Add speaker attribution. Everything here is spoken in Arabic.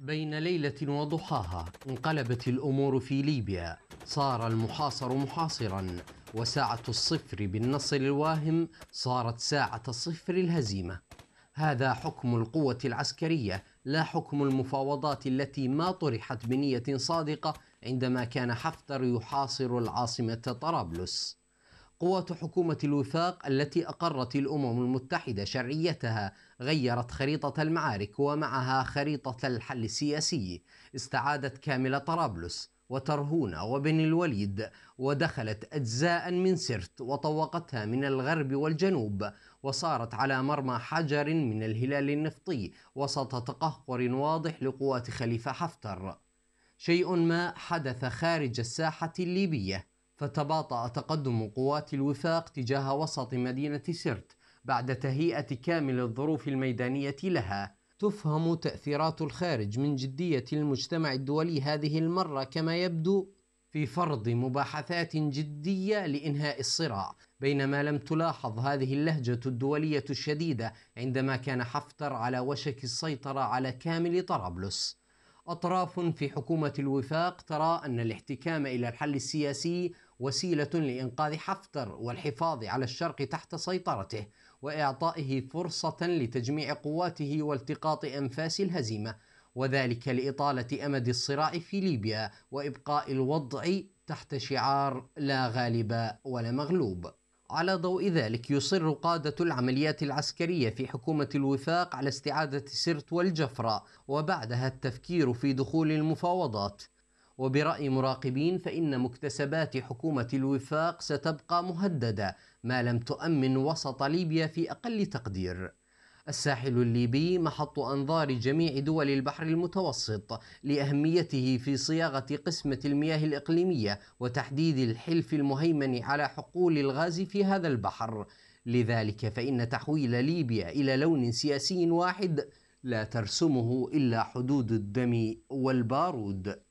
Speaker 1: بين ليلة وضحاها انقلبت الأمور في ليبيا صار المحاصر محاصرا وساعة الصفر بالنصر الواهم صارت ساعة الصفر الهزيمة هذا حكم القوة العسكرية لا حكم المفاوضات التي ما طرحت بنية صادقة عندما كان حفتر يحاصر العاصمة طرابلس قوات حكومة الوفاق التي أقرت الأمم المتحدة شرعيتها غيرت خريطة المعارك ومعها خريطة الحل السياسي استعادت كامل طرابلس وترهونة وبن الوليد ودخلت أجزاء من سرت وطوقتها من الغرب والجنوب وصارت على مرمى حجر من الهلال النفطي وسط تقهقر واضح لقوات خليفة حفتر شيء ما حدث خارج الساحة الليبية فتباطأ تقدم قوات الوفاق تجاه وسط مدينة سرت بعد تهيئة كامل الظروف الميدانية لها تفهم تأثيرات الخارج من جدية المجتمع الدولي هذه المرة كما يبدو في فرض مباحثات جدية لإنهاء الصراع بينما لم تلاحظ هذه اللهجة الدولية الشديدة عندما كان حفتر على وشك السيطرة على كامل طرابلس أطراف في حكومة الوفاق ترى أن الاحتكام إلى الحل السياسي وسيلة لإنقاذ حفتر والحفاظ على الشرق تحت سيطرته وإعطائه فرصة لتجميع قواته والتقاط أنفاس الهزيمة وذلك لإطالة أمد الصراع في ليبيا وإبقاء الوضع تحت شعار لا غالب ولا مغلوب على ضوء ذلك يصر قادة العمليات العسكرية في حكومة الوفاق على استعادة سرت والجفرة وبعدها التفكير في دخول المفاوضات وبرأي مراقبين فإن مكتسبات حكومة الوفاق ستبقى مهددة ما لم تؤمن وسط ليبيا في أقل تقدير. الساحل الليبي محط أنظار جميع دول البحر المتوسط لأهميته في صياغة قسمة المياه الإقليمية وتحديد الحلف المهيمن على حقول الغاز في هذا البحر. لذلك فإن تحويل ليبيا إلى لون سياسي واحد لا ترسمه إلا حدود الدم والبارود